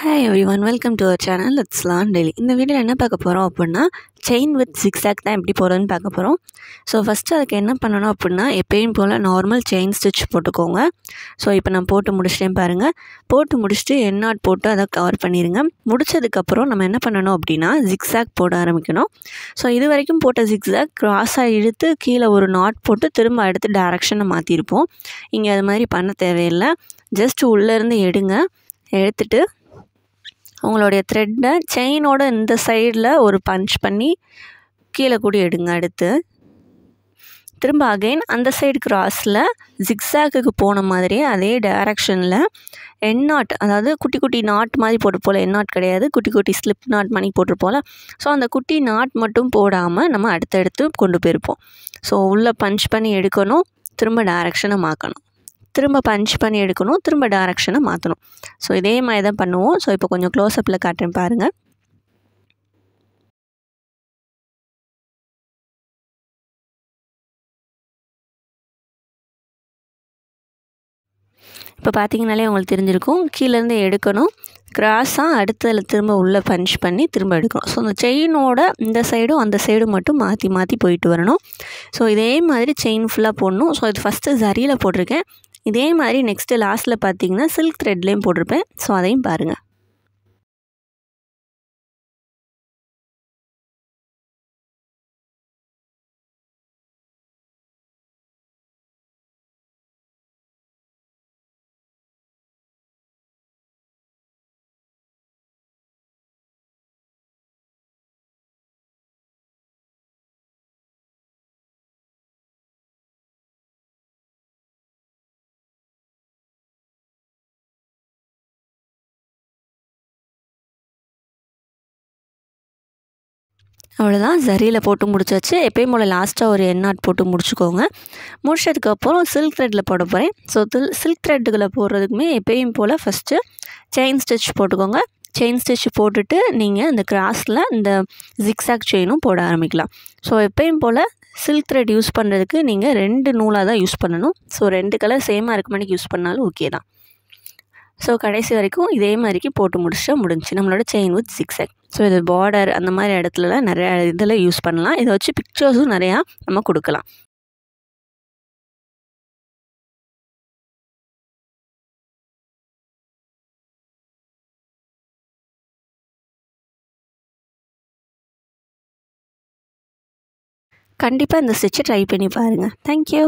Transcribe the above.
hi everyone welcome to our channel let's learn daily இந்த வீடியோவில் என்ன பார்க்க போகிறோம் அப்படின்னா செயின் வித் சிக்ஸாக் தான் எப்படி போகிறதுன்னு பார்க்க போகிறோம் ஸோ ஃபஸ்ட்டு அதுக்கு என்ன பண்ணணும் அப்படின்னா எப்பயும் போல் நார்மல் செயின் ஸ்டிச் போட்டுக்கோங்க ஸோ இப்போ நான் போட்டு முடிச்சிட்டேன் பாருங்கள் போட்டு முடிச்சுட்டு நாட் போட்டு அதை கவர் பண்ணிடுங்க முடிச்சதுக்கப்புறம் நம்ம என்ன பண்ணணும் அப்படின்னா ஜிக்ஸாக் போட ஆரம்பிக்கணும் ஸோ இது வரைக்கும் போட்ட ஜிக்ஸாக் க்ராஸாக இழுத்து கீழே ஒரு நாட் போட்டு திரும்ப எடுத்து டேரக்ஷனை மாற்றிருப்போம் இங்கே அது மாதிரி பண்ண தேவையில்லை ஜஸ்ட் உள்ளேருந்து எடுங்க எடுத்துட்டு உங்களுடைய த்ரெட்டை செயினோட இந்த சைடில் ஒரு பஞ்ச் பண்ணி கீழே கூட எடுங்க அடுத்து திரும்ப அகைன் அந்த சைடு கிராஸில் ஜிக்ஸாக்கு போன மாதிரியே அதே டேரக்ஷனில் என் நாட் அதாவது குட்டி குட்டி நாட் மாதிரி போட்டு என் நாட் கிடையாது குட்டி குட்டி ஸ்லிப் நாட் மாதிரி போட்டு போல் ஸோ அந்த குட்டி நாட் மட்டும் போடாமல் நம்ம அடுத்தடுத்து கொண்டு போயிருப்போம் ஸோ உள்ளே பஞ்ச் பண்ணி எடுக்கணும் திரும்ப டேரக்ஷனை மாற்றணும் திரும்ப பஞ்ச் பண்ணி எடுக்கணும் திரும்ப டேரக்ஷனை மாற்றணும் ஸோ இதே மாதிரி தான் பண்ணுவோம் ஸோ இப்போ கொஞ்சம் க்ளோஸ்அப்பில் காட்டுறேன் பாருங்கள் இப்போ பார்த்தீங்கனாலே உங்களுக்கு தெரிஞ்சிருக்கும் கீழேருந்து எடுக்கணும் கிராஸாக அடுத்ததில் திரும்ப உள்ளே பஞ்ச் பண்ணி திரும்ப எடுக்கணும் ஸோ அந்த செயினோட இந்த சைடும் அந்த சைடும் மட்டும் மாற்றி மாற்றி போயிட்டு வரணும் ஸோ இதே மாதிரி செயின் ஃபுல்லாக போடணும் ஸோ இது ஃபஸ்ட்டு சரியில் போட்டிருக்கேன் இதே மாதிரி நெக்ஸ்ட்டு லாஸ்ட்டில் பார்த்தீங்கன்னா சில்க் த்ரெட்லேயும் போட்டிருப்பேன் ஸோ அதையும் பாருங்கள் அவ்வளோதான் ஜரியில் போட்டு முடிச்சாச்சு எப்பயும் போல் லாஸ்ட்டாக ஒரு எண்ணாட் போட்டு முடிச்சுக்கோங்க முடிச்சதுக்கப்புறம் சில்க் த்ரெட்டில் போட போகிறேன் ஸோ தில் சில்க் த்ரெட்டுகளை போடுறதுக்குமே எப்பயும் போல் ஃபஸ்ட்டு செயின் ஸ்டிச் போட்டுக்கோங்க செயின் ஸ்டிச் போட்டுட்டு நீங்கள் இந்த கிராஸில் இந்த ஜிக்ஸாக் செயினும் போட ஆரம்பிக்கலாம் ஸோ எப்பயும் போல் சில்க் த்ரெட் யூஸ் பண்ணுறதுக்கு நீங்கள் ரெண்டு நூலாக தான் யூஸ் பண்ணணும் ஸோ ரெண்டு கலர் சேமாக இருக்க மாதிரி யூஸ் பண்ணாலும் ஓகே தான் ஸோ கடைசி வரைக்கும் இதே மாதிரிக்கு போட்டு முடிச்சிட்டா முடிஞ்சு நம்மளோட செயின் வித் எக் ஸோ இது பார்டர் அந்த மாதிரி இடத்துலலாம் நிறையா இதில் யூஸ் பண்ணலாம் இதை வச்சு பிக்சர்ஸும் நிறையா நம்ம கொடுக்கலாம் கண்டிப்பாக இந்த ஸ்டிச்சை ட்ரை பண்ணி பாருங்கள் தேங்க்யூ